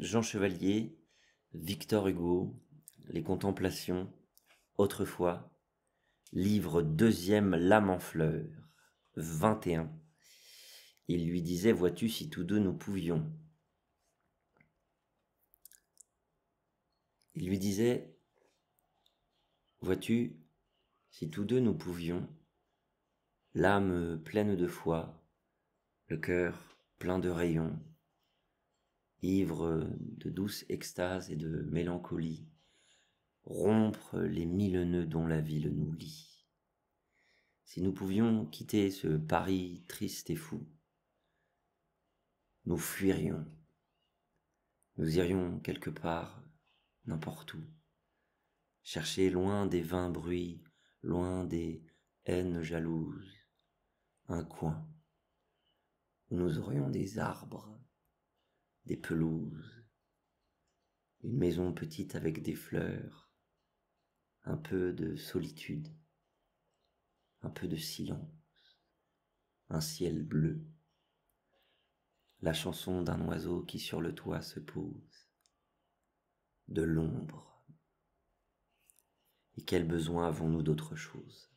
Jean Chevalier, Victor Hugo, Les Contemplations, Autrefois, livre deuxième L'âme en fleur, 21. Il lui disait, vois-tu si tous deux nous pouvions Il lui disait, vois-tu si tous deux nous pouvions, l'âme pleine de foi, le cœur plein de rayons, ivre de douce extase et de mélancolie, rompre les mille nœuds dont la ville nous lie. Si nous pouvions quitter ce Paris triste et fou, nous fuirions, nous irions quelque part, n'importe où, chercher loin des vains bruits, loin des haines jalouses, un coin où nous aurions des arbres des pelouses, une maison petite avec des fleurs, un peu de solitude, un peu de silence, un ciel bleu, la chanson d'un oiseau qui sur le toit se pose, de l'ombre. Et quel besoin avons-nous d'autre chose